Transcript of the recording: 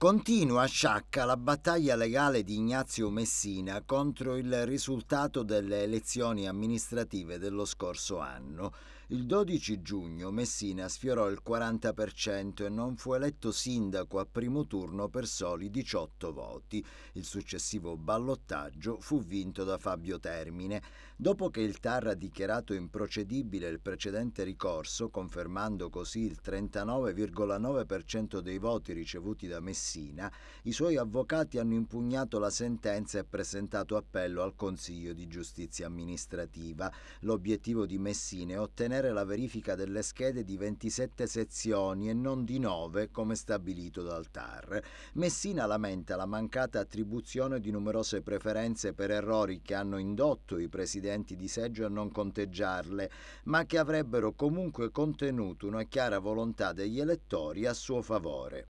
Continua a Sciacca la battaglia legale di Ignazio Messina contro il risultato delle elezioni amministrative dello scorso anno. Il 12 giugno Messina sfiorò il 40% e non fu eletto sindaco a primo turno per soli 18 voti. Il successivo ballottaggio fu vinto da Fabio Termine. Dopo che il TAR ha dichiarato improcedibile il precedente ricorso, confermando così il 39,9% dei voti ricevuti da Messina, Messina, i suoi avvocati hanno impugnato la sentenza e presentato appello al Consiglio di giustizia amministrativa. L'obiettivo di Messina è ottenere la verifica delle schede di 27 sezioni e non di 9 come stabilito dal TAR. Messina lamenta la mancata attribuzione di numerose preferenze per errori che hanno indotto i presidenti di seggio a non conteggiarle, ma che avrebbero comunque contenuto una chiara volontà degli elettori a suo favore.